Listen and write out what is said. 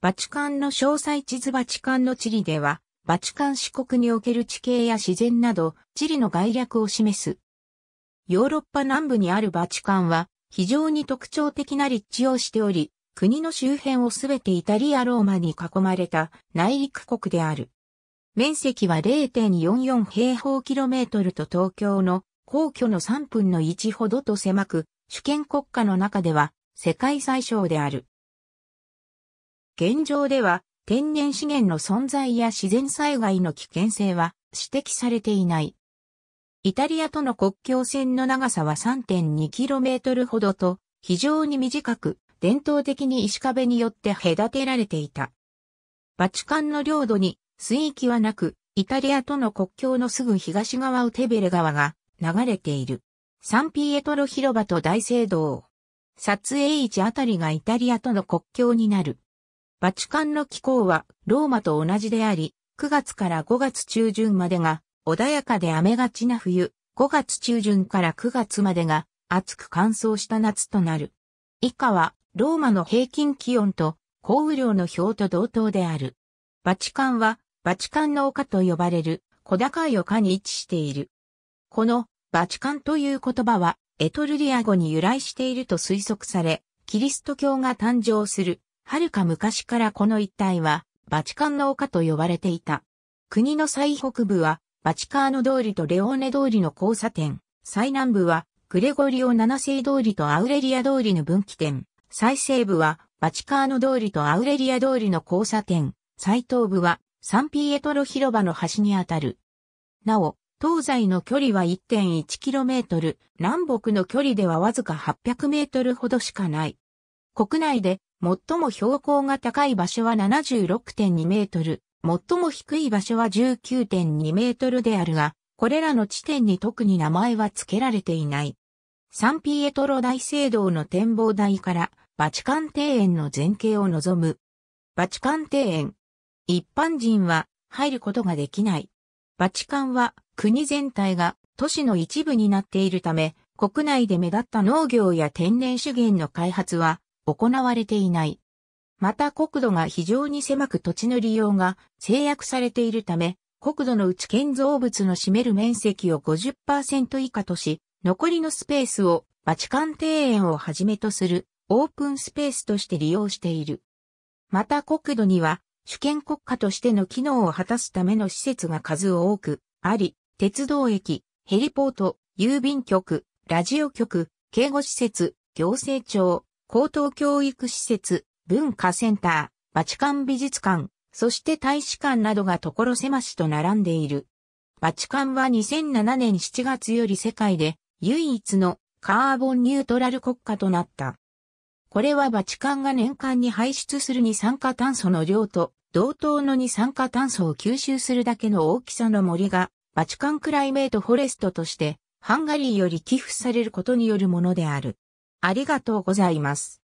バチカンの詳細地図バチカンの地理では、バチカン四国における地形や自然など、地理の概略を示す。ヨーロッパ南部にあるバチカンは、非常に特徴的な立地をしており、国の周辺をすべてイタリア・ローマに囲まれた内陸国である。面積は0.44平方キロメートルと東京の皇居の3分の1ほどと狭く、主権国家の中では世界最小である。現状では天然資源の存在や自然災害の危険性は指摘されていない。イタリアとの国境線の長さは 3.2km ほどと非常に短く伝統的に石壁によって隔てられていた。バチカンの領土に水域はなく、イタリアとの国境のすぐ東側をテベレ川が流れている。サンピエトロ広場と大聖堂。撮影位置あたりがイタリアとの国境になる。バチカンの気候はローマと同じであり、9月から5月中旬までが穏やかで雨がちな冬、5月中旬から9月までが暑く乾燥した夏となる。以下はローマの平均気温と降雨量の表と同等である。バチカンはバチカンの丘と呼ばれる小高い丘に位置している。このバチカンという言葉はエトルリア語に由来していると推測され、キリスト教が誕生する遥か昔からこの一帯は、バチカンの丘と呼ばれていた。国の最北部は、バチカーノ通りとレオーネ通りの交差点。最南部は、グレゴリオ7世通りとアウレリア通りの分岐点。最西部は、バチカーノ通りとアウレリア通りの交差点。最東部は、サンピエトロ広場の端にあたる。なお、東西の距離は 1.1km、南北の距離ではわずか 800m ほどしかない。国内で最も標高が高い場所は76.2メートル、最も低い場所は19.2メートルであるが、これらの地点に特に名前は付けられていない。サンピエトロ大聖堂の展望台からバチカン庭園の前景を望む。バチカン庭園。一般人は入ることができない。バチカンは国全体が都市の一部になっているため、国内で目立った農業や天然資源の開発は行われていない。また国土が非常に狭く土地の利用が制約されているため、国土のうち建造物の占める面積を50%以下とし、残りのスペースをバチカン庭園をはじめとするオープンスペースとして利用している。また国土には主権国家としての機能を果たすための施設が数多くあり、鉄道駅、ヘリポート、郵便局、ラジオ局、警護施設、行政庁、高等教育施設、文化センター、バチカン美術館、そして大使館などが所狭しと並んでいる。バチカンは2007年7月より世界で唯一のカーボンニュートラル国家となった。これはバチカンが年間に排出する二酸化炭素の量と同等の二酸化炭素を吸収するだけの大きさの森がバチカンクライメートフォレストとしてハンガリーより寄付されることによるものである。ありがとうございます。